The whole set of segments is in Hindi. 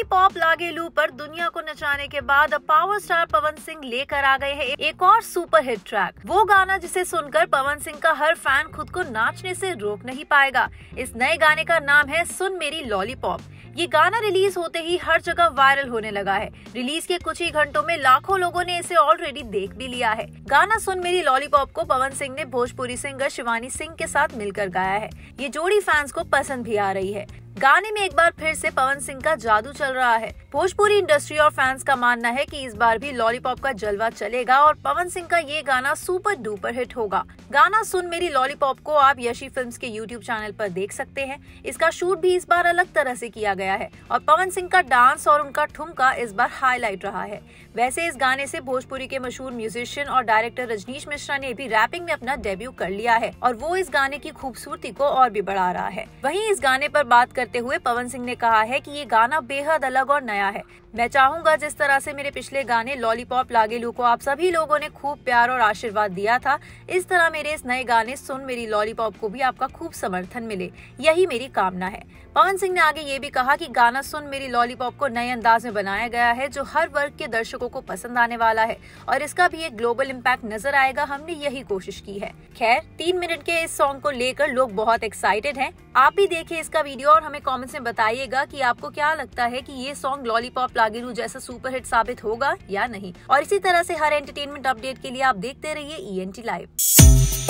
लॉलीपॉप लागे लू पर दुनिया को नचाने के बाद अब पावर स्टार पवन सिंह लेकर आ गए हैं एक और सुपर हिट ट्रैक वो गाना जिसे सुनकर पवन सिंह का हर फैन खुद को नाचने से रोक नहीं पाएगा इस नए गाने का नाम है सुन मेरी लॉलीपॉप ये गाना रिलीज होते ही हर जगह वायरल होने लगा है रिलीज के कुछ ही घंटों में लाखों लोगों ने इसे ऑलरेडी देख भी लिया है गाना सुन मेरी लॉलीपॉप को पवन सिंह ने भोजपुरी सिंगर शिवानी सिंह के साथ मिलकर गाया है ये जोड़ी फैंस को पसंद भी आ रही है गाने में एक बार फिर से पवन सिंह का जादू चल रहा है भोजपुरी इंडस्ट्री और फैंस का मानना है कि इस बार भी लॉलीपॉप का जलवा चलेगा और पवन सिंह का ये गाना सुपर डुपर हिट होगा गाना सुन मेरी लॉलीपॉप को आप यशी फिल्म्स के यूट्यूब चैनल पर देख सकते हैं इसका शूट भी इस बार अलग तरह से किया गया है और पवन सिंह का डांस और उनका ठुमका इस बार हाईलाइट रहा है वैसे इस गाने से भोजपुरी के मशहूर म्यूजिशियन और डायरेक्टर रजनीश मिश्रा ने भी रैपिंग में अपना डेब्यू कर लिया है और वो इस गाने की खूबसूरती को और भी बढ़ा रहा है वही इस गाने आरोप बात करते हुए पवन सिंह ने कहा है कि ये गाना बेहद अलग और नया है मैं चाहूंगा जिस तरह से मेरे पिछले गाने लॉलीपॉप लागेलू को आप सभी लोगों ने खूब प्यार और आशीर्वाद दिया था इस तरह मेरे इस नए गाने सुन मेरी लॉलीपॉप को भी आपका खूब समर्थन मिले यही मेरी कामना है पवन सिंह ने आगे ये भी कहा कि गाना सुन मेरी लॉलीपॉप को नए अंदाज में बनाया गया है जो हर वर्ग के दर्शकों को पसंद आने वाला है और इसका भी एक ग्लोबल इम्पैक्ट नजर आएगा हमने यही कोशिश की है खैर तीन मिनट के इस सॉन्ग को लेकर लोग बहुत एक्साइटेड है आप भी देखिए इसका वीडियो और हमें कमेंट्स में बताइएगा कि आपको क्या लगता है कि ये सॉन्ग लॉलीपॉप लागिन जैसा सुपरहिट साबित होगा या नहीं और इसी तरह से हर एंटरटेनमेंट अपडेट के लिए आप देखते रहिए ई e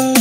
लाइव